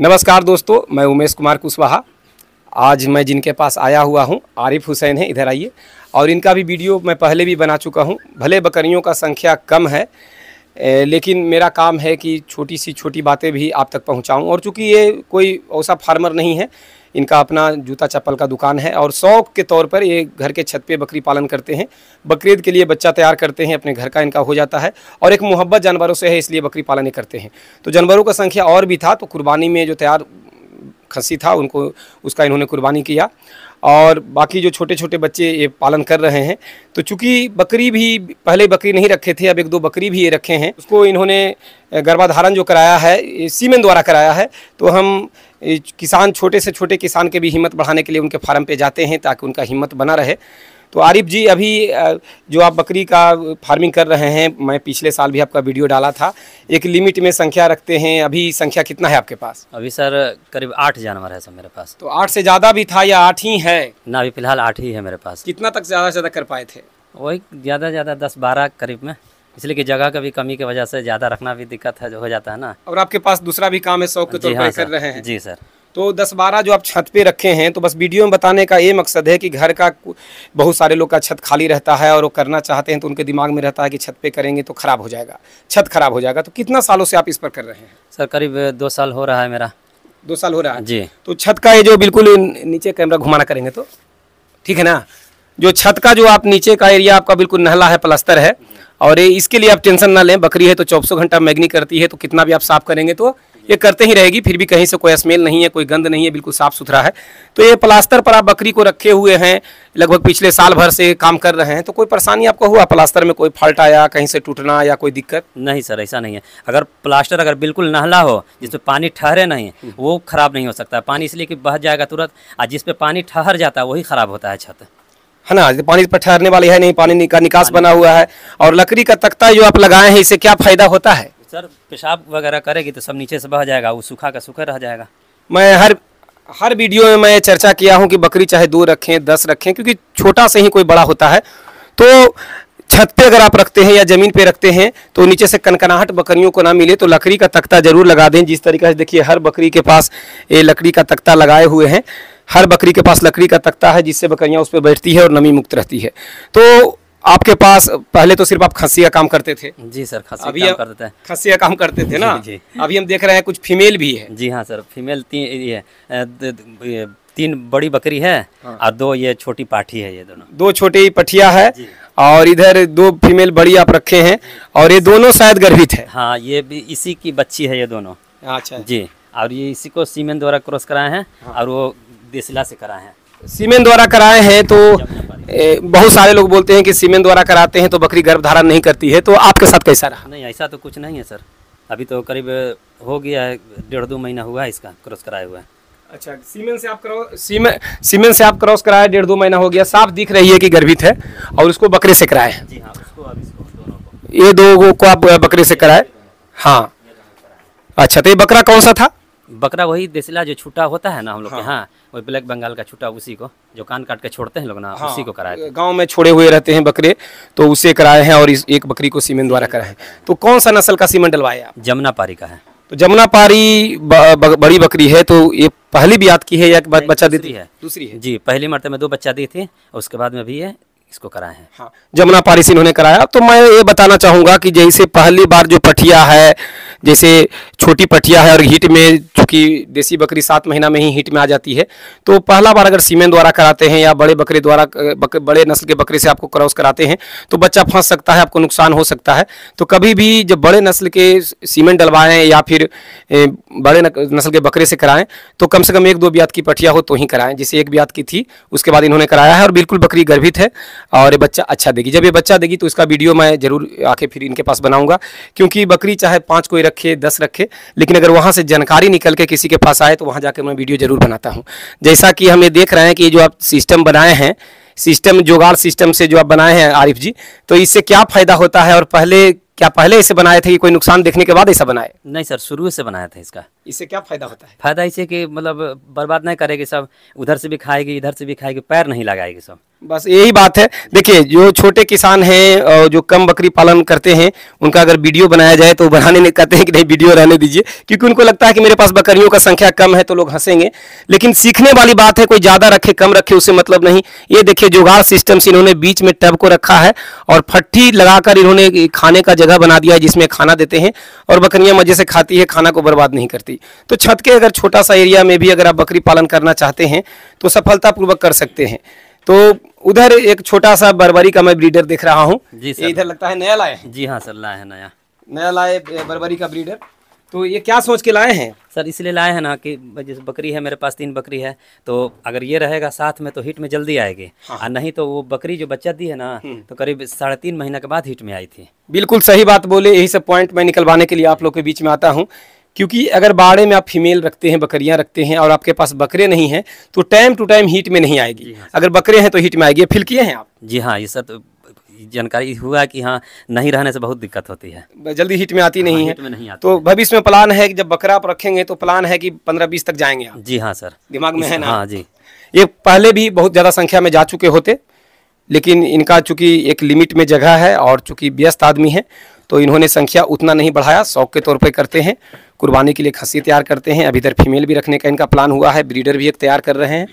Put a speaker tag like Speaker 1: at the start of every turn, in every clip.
Speaker 1: नमस्कार दोस्तों मैं उमेश कुमार कुशवाहा आज मैं जिनके पास आया हुआ हूँ आरिफ हुसैन है इधर आइए और इनका भी वीडियो मैं पहले भी बना चुका हूँ भले बकरियों का संख्या कम है ए, लेकिन मेरा काम है कि छोटी सी छोटी बातें भी आप तक पहुँचाऊँ और चूँकि ये कोई ऐसा फार्मर नहीं है इनका अपना जूता चप्पल का दुकान है और शौक के तौर पर ये घर के छत पे बकरी पालन करते हैं बकरीद के लिए बच्चा तैयार करते हैं अपने घर का इनका हो जाता है और एक मोहब्बत जानवरों से है इसलिए बकरी पालन करते हैं तो जानवरों का संख्या और भी था तो कुर्बानी में जो तैयार खसी था उनको उसका इन्होंने कुर्बानी किया और बाकी जो छोटे छोटे बच्चे ये पालन कर रहे हैं तो चूंकि बकरी भी पहले बकरी नहीं रखे थे अब एक दो बकरी भी ये रखे हैं उसको इन्होंने गर्भाधारण जो कराया है सीमेन द्वारा कराया है तो हम किसान छोटे से छोटे किसान के भी हिम्मत बढ़ाने के लिए उनके फार्म पे जाते हैं ताकि उनका हिम्मत बना रहे तो आरिफ जी अभी जो आप बकरी का फार्मिंग कर रहे हैं मैं पिछले साल भी आपका वीडियो डाला था एक लिमिट में संख्या रखते हैं अभी संख्या कितना है आपके पास
Speaker 2: अभी सर करीब आठ जानवर है सर मेरे पास तो आठ से ज़्यादा भी था या आठ ही है ना अभी फिलहाल आठ ही है मेरे पास कितना
Speaker 1: तक ज़्यादा से ज़्यादा कर पाए थे
Speaker 2: वही ज़्यादा ज़्यादा दस बारह करीब में इसलिए कि जगह का भी कमी की वजह से ज़्यादा रखना भी दिक्कत है जो हो जाता है ना और आपके पास दूसरा भी काम है शौक के तौर पर हाँ कर रहे हैं जी सर
Speaker 1: तो दस बारह जो आप छत पे रखे हैं तो बस वीडियो में बताने का ये मकसद है कि घर का बहुत सारे लोग का छत खाली रहता है और वो करना चाहते हैं तो उनके दिमाग में रहता है कि छत पे करेंगे तो ख़राब हो जाएगा छत खराब हो जाएगा तो कितना सालों से आप इस पर कर रहे हैं सर करीब दो साल हो रहा है मेरा दो साल हो रहा है जी तो छत का ये जो बिल्कुल नीचे कैमरा घुमाना करेंगे तो ठीक है ना जो छत का जो आप नीचे का एरिया आपका बिल्कुल नहला है प्लस्तर है और ये इसके लिए आप टेंशन ना लें बकरी है तो चौबीसों घंटा मैगनी करती है तो कितना भी आप साफ करेंगे तो ये करते ही रहेगी फिर भी कहीं से कोई स्मेल नहीं है कोई गंद नहीं है बिल्कुल साफ सुथरा है तो ये प्लास्टर पर आप बकरी को रखे हुए हैं लगभग पिछले साल भर
Speaker 2: से काम कर रहे हैं तो कोई परेशानी आपको हुआ प्लास्टर में कोई फॉल्ट आया कहीं से टूटना या कोई दिक्कत नहीं सर ऐसा नहीं है अगर प्लास्टर अगर बिल्कुल नहला हो जिसमें पानी ठहरे नहीं हम्म। वो खराब नहीं हो सकता पानी इसलिए कि बह जाएगा तुरंत और जिसपे पानी ठहर जाता है वही खराब होता है छत है ना
Speaker 1: पानी पर ठहरने वाली है नहीं पानी का निकास बना हुआ है और लकड़ी का तख्ता जो आप लगाए हैं इससे क्या फायदा होता है
Speaker 2: सर पेशाब वगैरह करेगी तो सब नीचे से बह जाएगा वो सूखा का सूखा रह जाएगा
Speaker 1: मैं हर हर वीडियो में मैं चर्चा किया हूँ कि बकरी चाहे दो रखें दस रखें क्योंकि छोटा से ही कोई बड़ा होता है तो छत पे अगर आप रखते हैं या ज़मीन पे रखते हैं तो नीचे से कनकनाहट बकरियों को ना मिले तो लकड़ी का तख्ता जरूर लगा दें जिस तरीके से देखिए हर बकरी के पास ये लकड़ी का तख्ता लगाए हुए हैं हर बकरी के पास लकड़ी का तख्ता है जिससे बकरियाँ उस पर बैठती है और नमी मुक्त रहती है तो आपके पास पहले तो सिर्फ आप खसी का काम करते
Speaker 2: थे जी सर खसी अभी काम करते थे खसी का काम करते थे ना जी, जी। अभी हम देख रहे हैं कुछ फीमेल भी है जी हाँ सर फीमेल तीन ये तीन बड़ी बकरी है हाँ। और दो ये छोटी पाठी है ये दोनों दो
Speaker 1: छोटी पठिया है और इधर दो फीमेल बड़ी आप रखे हैं और ये दोनों शायद गर्भित
Speaker 2: है हाँ ये भी इसी की बच्ची है ये दोनों अच्छा जी और ये इसी को सीमेंट द्वारा क्रॉस कराए हैं हाँ। और वो बेसिला से कराए हैं सीमेंट द्वारा कराए
Speaker 1: हैं तो बहुत सारे लोग बोलते हैं कि सीमेंट द्वारा कराते हैं तो बकरी गर्भधारण नहीं करती है तो आपके साथ कैसा
Speaker 2: रहा नहीं ऐसा तो कुछ नहीं है सर अभी तो करीब हो गया है डेढ़ दो महीना हुआ है इसका क्रॉस कराया हुआ है
Speaker 1: अच्छा सीमेंट से आप क्रॉस सीमेंट सीमेंट से आप क्रॉस कराए डेढ़ दो महीना हो गया साफ दिख रही है कि गर्भित है और उसको बकरे से कराए जी हाँ उसको अब इसको दोनों को ये दो को आप बकरे से कराए हाँ अच्छा तो ये बकरा कौन सा था
Speaker 2: बकरा वही देसिला जो छुट्टा होता है ना हम लोग हाँ, यहाँ वही ब्लैक बंगाल का छुट्टा उसी को जो कान काट के छोड़ते हैं लोग ना हाँ, उसी को कराए
Speaker 1: गांव में छोड़े हुए रहते हैं बकरे तो उसे कराए हैं और इस एक बकरी को सीमेंट द्वारा कराए तो कौन सा
Speaker 2: नस्ल का सीमेंट डलवाए आप जमुना पारी का है
Speaker 1: तो जमुना पारी बड़ी बकरी है तो ये पहली भी याद की है या बच्चा देती है
Speaker 2: दूसरी है जी पहली मरते में दो बच्चा दी थी उसके बाद में भी है इसको कराए
Speaker 1: हैं हाँ जमुना पारिस इन्होंने कराया तो मैं ये बताना चाहूँगा कि जैसे पहली बार जो पठिया है जैसे छोटी पठिया है और हीट में चूँकि देसी बकरी सात महीना में ही हीट में आ जाती है तो पहला बार अगर सीमेंट द्वारा कराते हैं या बड़े बकरे द्वारा बक, बड़े नस्ल के बकरे से आपको क्रॉस कराते हैं तो बच्चा फंस सकता है आपको नुकसान हो सकता है तो कभी भी जब बड़े नस्ल के सीमेंट डलवाएं या फिर बड़े नस्ल के बकरे से कराएं तो कम से कम एक दो ब्याद की पठिया हो तो ही कराएं जिसे एक ब्याद की थी उसके बाद इन्होंने कराया है और बिल्कुल बकरी गर्भित है और ये बच्चा अच्छा देगी जब ये बच्चा देगी तो इसका वीडियो मैं ज़रूर आके फिर इनके पास बनाऊंगा क्योंकि बकरी चाहे पाँच कोई रखे दस रखे लेकिन अगर वहाँ से जानकारी निकल के किसी के पास आए तो वहाँ जाकर मैं वीडियो ज़रूर बनाता हूँ जैसा कि हम ये देख रहे हैं कि ये जो आप सिस्टम बनाए हैं सिस्टम जोगाड़ सिस्टम से जो आप बनाए हैं आरिफ जी तो इससे क्या फ़ायदा होता है और पहले क्या पहले इसे बनाए थे कि कोई नुकसान देखने के बाद ऐसा बनाए
Speaker 2: नहीं सर शुरू से बनाया था इसका इससे क्या फायदा होता है फायदा इसे कि मतलब बर्बाद नहीं करेगी सब उधर से भी खाएगी इधर से भी खाएगी पैर नहीं लगाएगी सब बस यही बात
Speaker 1: है देखिए जो छोटे किसान हैं जो कम बकरी पालन करते हैं उनका अगर वीडियो बनाया जाए तो बनाने नहीं कहते हैं कि नहीं वीडियो रहने दीजिए क्योंकि उनको लगता है कि मेरे पास बकरियों का संख्या कम है तो लोग हंसेंगे लेकिन सीखने वाली बात है कोई ज़्यादा रखे कम रखे उसे मतलब नहीं ये देखिए जुगाड़ सिस्टम से इन्होंने बीच में टब को रखा है और फट्टी लगाकर इन्होंने खाने का जगह बना दिया है जिसमें खाना देते हैं और बकरियां मजे से खाती है खाना को बर्बाद नहीं करती तो छत के अगर छोटा सा एरिया में भी अगर आप बकरी पालन करना चाहते हैं तो सफलतापूर्वक कर सकते हैं तो उधर एक छोटा सा बर्बरी का मैं ब्रीडर देख रहा हूँ
Speaker 2: जी इधर लगता है नया लाए जी हाँ सर लाए है नया नया लाए बर्बरी का ब्रीडर तो ये क्या सोच के लाए हैं सर इसलिए लाए हैं ना कि जैसे बकरी है मेरे पास तीन बकरी है तो अगर ये रहेगा साथ में तो हीट में जल्दी आएगी हाँ। और नहीं तो वो बकरी जो बच्चा दी है ना हम्म। तो करीब साढ़े तीन महीना के बाद हीट में आई थी
Speaker 1: बिल्कुल सही बात बोले यही सब पॉइंट मैं निकलवाने के लिए आप लोग के बीच में आता हूँ क्योंकि अगर बाड़े में आप फीमेल रखते हैं बकरियां रखते हैं और आपके पास बकरे नहीं हैं तो टाइम टू टाइम हीट में नहीं आएगी हाँ। अगर बकरे हैं तो हीट में आएगी फील किए हैं आप
Speaker 2: जी हाँ ये सर जानकारी हुआ कि हाँ नहीं रहने से बहुत दिक्कत होती है जल्दी हिट
Speaker 1: में आती हाँ, नहीं हाँ, है में नहीं आती तो भविष्य में प्लान है कि जब बकरा आप रखेंगे तो प्लान है कि पंद्रह बीस तक जाएंगे आप
Speaker 2: जी हाँ सर दिमाग में है ना हाँ जी ये
Speaker 1: पहले भी बहुत ज़्यादा संख्या में जा चुके होते लेकिन इनका चूंकि एक लिमिट में जगह है और चूंकि व्यस्त आदमी है तो इन्होंने संख्या उतना नहीं बढ़ाया शौक के तौर पर करते हैं कुर्बानी के लिए खस्सी तैयार करते हैं अभी इधर फीमेल भी रखने का इनका प्लान हुआ है ब्रीडर भी एक तैयार कर रहे हैं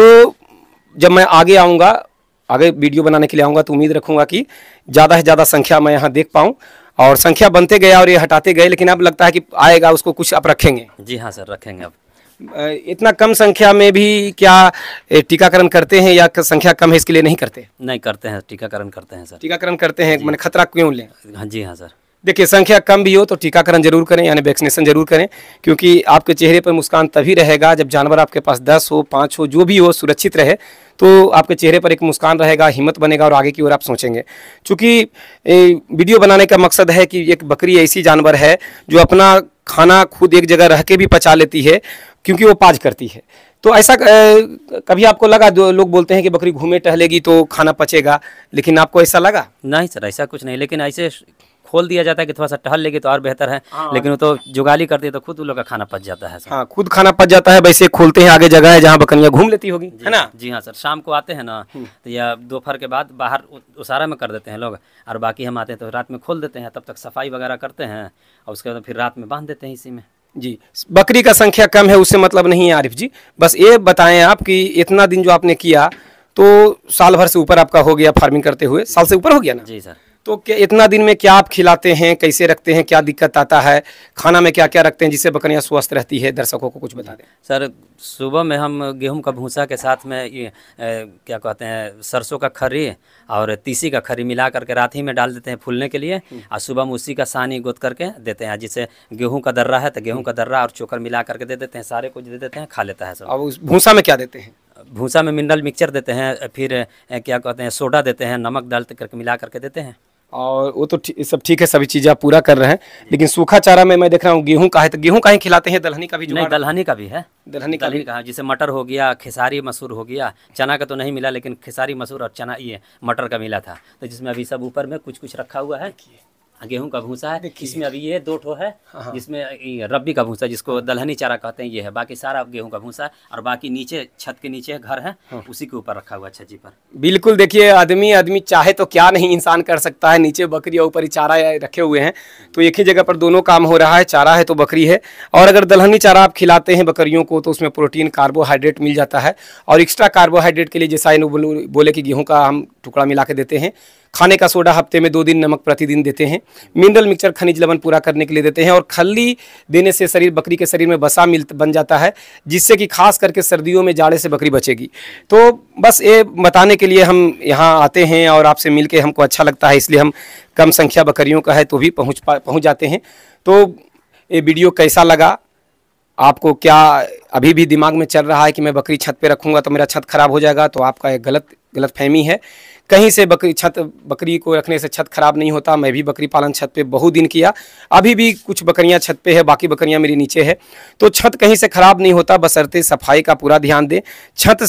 Speaker 1: तो जब मैं आगे आऊँगा आगे वीडियो बनाने के लिए आऊँगा तो उम्मीद रखूंगा कि ज़्यादा से ज़्यादा संख्या मैं यहाँ देख पाऊँ और संख्या बनते गए और ये हटाते गए लेकिन अब लगता है कि आएगा उसको कुछ आप रखेंगे
Speaker 2: जी हाँ सर रखेंगे अब
Speaker 1: इतना कम संख्या में भी क्या टीकाकरण करते हैं या संख्या कम है इसके लिए नहीं करते
Speaker 2: नहीं करते हैं टीकाकरण करते हैं सर टीकाकरण करते हैं मैंने खतरा क्यों लें हाँ जी हाँ सर
Speaker 1: देखिए संख्या कम भी हो तो टीकाकरण जरूर करें यानी वैक्सीनेशन जरूर करें क्योंकि आपके चेहरे पर मुस्कान तभी रहेगा जब जानवर आपके पास दस हो पाँच हो जो भी हो सुरक्षित रहे तो आपके चेहरे पर एक मुस्कान रहेगा हिम्मत बनेगा और आगे की ओर आप सोचेंगे क्योंकि वीडियो बनाने का मकसद है कि एक बकरी ऐसी जानवर है जो अपना खाना खुद एक जगह रह के भी पचा लेती है क्योंकि वो पाज करती है तो ऐसा कभी आपको लगा जो लोग बोलते हैं कि बकरी घूमे टहलेगी तो खाना
Speaker 2: पचेगा लेकिन आपको ऐसा लगा नहीं सर ऐसा कुछ नहीं लेकिन ऐसे खोल दिया जाता है कि थोड़ा सा टहल लेगी तो और बेहतर है हाँ। लेकिन वो तो जुगाली करती है तो खुद उन लोग का खाना पच जाता है हाँ
Speaker 1: खुद खाना पच जाता है वैसे खोलते हैं आगे जगह है जहाँ बकरियाँ घूम लेती
Speaker 2: होगी है ना जी हाँ सर शाम को आते हैं ना हम्म। तो या दोपहर के बाद बाहर उसारा में कर देते हैं लोग और बाकी हम आते हैं तो रात में खोल देते हैं तब तक सफाई वगैरह करते हैं और उसके बाद फिर रात में बांध देते हैं इसी में जी
Speaker 1: बकरी का संख्या कम है उससे मतलब नहीं है आरिफ जी बस ये बताएं आप कि इतना दिन जो आपने किया तो साल भर से ऊपर आपका हो गया फार्मिंग करते हुए साल से ऊपर हो गया ना जी सर तो क्या इतना दिन में क्या आप खिलाते हैं कैसे रखते हैं क्या दिक्कत आता है खाना में क्या क्या रखते हैं जिससे बकरियां स्वस्थ रहती है दर्शकों को कुछ बता दें
Speaker 2: सर सुबह में हम गेहूं का भूसा के साथ में ये ए, क्या कहते हैं सरसों का खरी और तीसी का खरी मिला करके रात ही में डाल देते हैं फूलने के लिए हम्म। और सुबह में उसी का सानी गोद करके देते हैं जिसे गेहूँ का दर्रा है तो गेहूँ का दर्रा और चोकर मिला करके दे देते हैं सारे कुछ दे देते हैं खा लेता है सर और भूसा में क्या देते हैं भूसा में मिनरल मिक्सचर देते हैं फिर क्या कहते हैं सोडा देते हैं नमक डाल करके मिला करके देते हैं
Speaker 1: और वो तो सब ठीक है सभी चीज़ें आप पूरा कर रहे हैं लेकिन सूखा चारा में मैं देख रहा हूँ गेहूँ का है तो गेहूँ का ही खिलाते हैं दलहनी का भी नहीं दलहनी का भी है
Speaker 2: दलहनी का दलहनी का जैसे मटर हो गया खेसारी मसूर हो गया चना का तो नहीं मिला लेकिन खेसारी मसूर और चना ये मटर का मिला था तो जिसमें अभी सब ऊपर में कुछ कुछ रखा हुआ है गेहूं का भूसा है इसमें अभी ये दो ठो है हाँ, हाँ। जिसमें रबी का भूसा जिसको हाँ। दलहनी चारा कहते हैं ये है बाकी सारा गेहूं का भूसा है और बाकी नीचे छत के नीचे घर है हाँ। उसी के ऊपर रखा हुआ छज्जी पर
Speaker 1: बिल्कुल देखिए आदमी आदमी चाहे तो क्या नहीं इंसान कर सकता है नीचे बकरी और ऊपर ही चारा रखे हुए हैं तो एक ही जगह पर दोनों काम हो रहा है चारा है तो बकरी है और अगर दलहनी चारा आप खिलाते हैं बकरियों को तो उसमें प्रोटीन कार्बोहाइड्रेट मिल जाता है और एक्स्ट्रा कार्बोहाइड्रेट के लिए जैसा बोले कि गेहूँ का हम टुकड़ा मिला के देते हैं खाने का सोडा हफ्ते में दो दिन नमक प्रतिदिन देते हैं मिनरल मिक्सचर खनिज लवन पूरा करने के लिए देते हैं और खली देने से शरीर बकरी के शरीर में बसा मिल बन जाता है जिससे कि खास करके सर्दियों में जाड़े से बकरी बचेगी तो बस ये बताने के लिए हम यहाँ आते हैं और आपसे मिल के हमको अच्छा लगता है इसलिए हम कम संख्या बकरियों का है तो भी पहुँच पहुँच जाते हैं तो ये वीडियो कैसा लगा आपको क्या अभी भी दिमाग में चल रहा है कि मैं बकरी छत पे रखूँगा तो मेरा छत खराब हो जाएगा तो आपका एक गलत गलत फहमी है कहीं से बकरी छत बकरी को रखने से छत खराब नहीं होता मैं भी बकरी पालन छत पे बहुत दिन किया अभी भी कुछ बकरियां छत पे है बाकी बकरियां मेरी नीचे है तो छत कहीं से खराब नहीं होता बसरते सफाई का पूरा ध्यान दें छत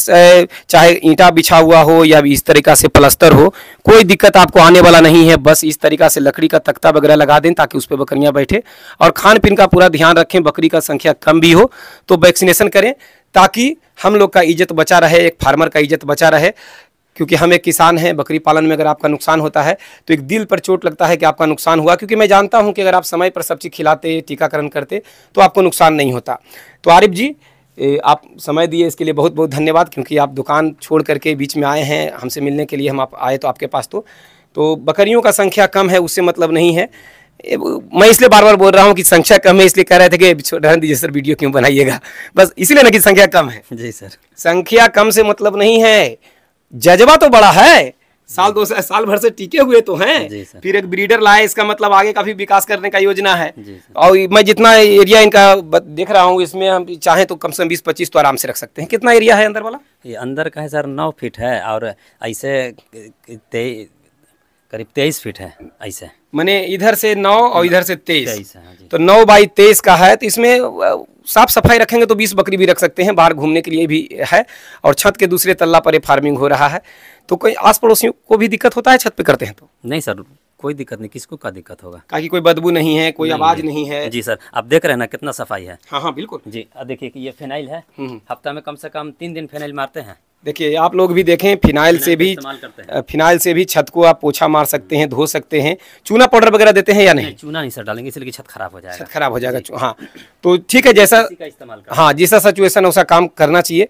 Speaker 1: चाहे ईंटा बिछा हुआ हो या इस तरीका से प्लस्तर हो कोई दिक्कत आपको आने वाला नहीं है बस इस तरीका से लकड़ी का तख्ता वगैरह लगा दें ताकि उस पर बकरियाँ बैठे और खान पीन का पूरा ध्यान रखें बकरी का संख्या कम भी हो तो वैक्सीनेशन करें ताकि हम लोग का इज्जत बचा रहे एक फार्मर का इज्जत बचा रहे क्योंकि हम एक किसान हैं बकरी पालन में अगर आपका नुकसान होता है तो एक दिल पर चोट लगता है कि आपका नुकसान हुआ क्योंकि मैं जानता हूँ कि अगर आप समय पर सब चीज़ खिलाते टीकाकरण करते तो आपको नुकसान नहीं होता तो आरिफ जी आप समय दिए इसके लिए बहुत बहुत धन्यवाद क्योंकि आप दुकान छोड़ करके बीच में आए हैं हमसे मिलने के लिए हम आप आए तो आपके पास तो तो बकरियों का संख्या कम है उससे मतलब नहीं है मैं इसलिए बार बार बोल रहा हूँ कि संख्या कम है इसलिए कह रहे थे कि रहने दीजिए सर वीडियो क्यों बनाइएगा बस इसीलिए ना कि संख्या कम है जी सर संख्या कम से मतलब नहीं है जज्बा तो बड़ा है साल दो साल भर से टिके हुए तो हैं फिर एक ब्रीडर लाए इसका मतलब आगे काफी विकास करने का योजना
Speaker 2: है और मैं जितना एरिया इनका
Speaker 1: देख रहा हूँ इसमें हम चाहे तो कम से कम बीस पच्चीस तो आराम
Speaker 2: से रख सकते हैं कितना एरिया है अंदर वाला ये अंदर का है सर नौ फीट है और ऐसे करीब तेईस फीट है ऐसे
Speaker 1: मैंने इधर से
Speaker 2: नौ और इधर से तेईस हाँ
Speaker 1: तो नौ बाई तेईस का है तो इसमें साफ सफाई रखेंगे तो बीस बकरी भी रख सकते हैं बाहर घूमने के लिए भी है और छत के दूसरे तल्ला पर ये फार्मिंग हो रहा है तो कोई आस पड़ोसियों
Speaker 2: को भी दिक्कत होता है छत पे करते हैं तो नहीं सर कोई दिक्कत नहीं किसको का दिक्कत होगा ताकि कोई बदबू नहीं है कोई नहीं, आवाज नहीं है जी सर आप देख रहे हैं ना कितना सफाई है हाँ हाँ बिल्कुल जी देखिए ये फेनाइल है हम्म। हफ्ता में कम से कम तीन दिन फेनाइल मारते हैं
Speaker 1: देखिए आप लोग भी देखें फिनाइल से भी फिनाइल से भी छत को आप पोछा मार सकते हैं धो सकते हैं चूना पाउडर वगैरह देते हैं या नहीं, नहीं
Speaker 2: चूना नहीं सर डालेंगे इसलिए छत खराब हो जाएगा छत
Speaker 1: खराब हो जाएगा हाँ तो ठीक है जैसा हाँ जैसा सिचुएशन उसका काम करना चाहिए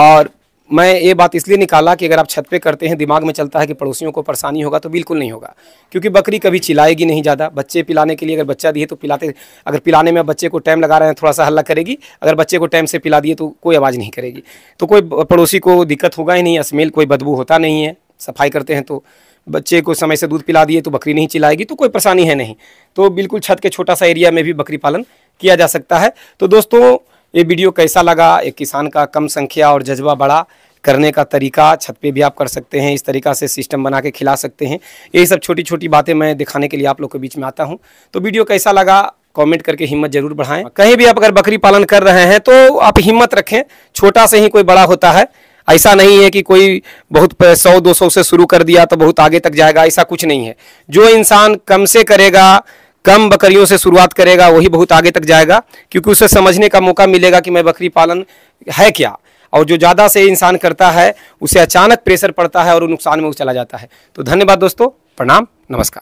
Speaker 1: और मैं ये बात इसलिए निकाला कि अगर आप छत पे करते हैं दिमाग में चलता है कि पड़ोसियों को परेशानी होगा तो बिल्कुल नहीं होगा क्योंकि बकरी कभी चिलाएगी नहीं ज़्यादा बच्चे पिलाने के लिए अगर बच्चा दिए तो पिलाते अगर पिलाने में बच्चे को टाइम लगा रहे हैं थोड़ा सा हल्ला करेगी अगर बच्चे को टाइम से पिला दिए तो कोई आवाज़ नहीं करेगी तो कोई पड़ोसी को दिक्कत होगा ही नहीं स्मेल कोई बदबू होता नहीं है सफाई करते हैं तो बच्चे को समय से दूध पिला दिए तो बकरी नहीं चिलाएगी तो कोई परेशानी है नहीं तो बिल्कुल छत के छोटा सा एरिया में भी बकरी पालन किया जा सकता है तो दोस्तों ये वीडियो कैसा लगा एक किसान का कम संख्या और जज्बा बढ़ा करने का तरीका छत पे भी आप कर सकते हैं इस तरीका से सिस्टम बना के खिला सकते हैं ये सब छोटी छोटी बातें मैं दिखाने के लिए आप लोग के बीच में आता हूँ तो वीडियो कैसा लगा कमेंट करके हिम्मत जरूर बढ़ाएं कहीं भी आप अगर बकरी पालन कर रहे हैं तो आप हिम्मत रखें छोटा से ही कोई बड़ा होता है ऐसा नहीं है कि कोई बहुत सौ दो सौ से शुरू कर दिया तो बहुत आगे तक जाएगा ऐसा कुछ नहीं है जो इंसान कम से करेगा कम बकरियों से शुरुआत करेगा वही बहुत आगे तक जाएगा क्योंकि उसे समझने का मौका मिलेगा कि मैं बकरी पालन है क्या और जो ज़्यादा से इंसान करता है उसे अचानक प्रेशर पड़ता है और नुकसान में वो चला जाता है तो धन्यवाद दोस्तों प्रणाम नमस्कार